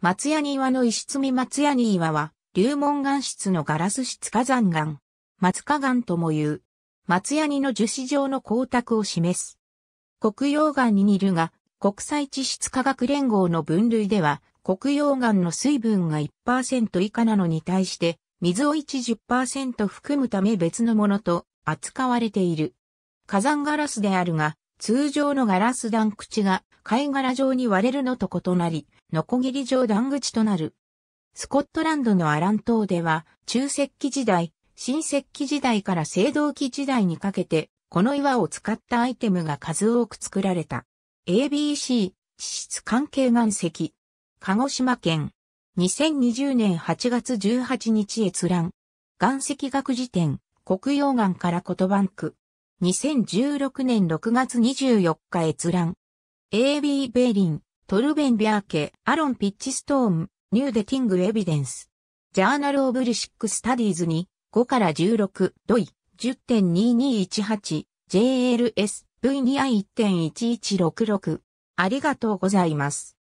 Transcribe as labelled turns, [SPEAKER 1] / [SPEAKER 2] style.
[SPEAKER 1] 松屋岩の石積み松屋岩は、流門岩質のガラス質火山岩、松火岩とも言う、松屋にの樹脂状の光沢を示す。黒曜岩に似るが、国際地質科学連合の分類では、黒曜岩の水分が1%以下なのに対して、水を10%含むため別のものと扱われている。火山ガラスであるが、通常のガラス段口が貝殻状に割れるのと異なり、ノコギリ状段口となる。スコットランドのアラン島では、中石器時代、新石器時代から青銅器時代にかけて、この岩を使ったアイテムが数多く作られた。ABC、地質関係岩石。鹿児島県。2020年8月18日閲覧。岩石学辞典、国曜岩から言葉んく。2016年6月24日閲覧。AB ベーリン、トルベンビャーケ、アロン・ピッチストーン、ニューデティング・エビデンス。ジャーナル・オブ・リシック・スタディーズに、5から16、ドイ、10.2218、JLS、V2I1.1166。ありがとうございます。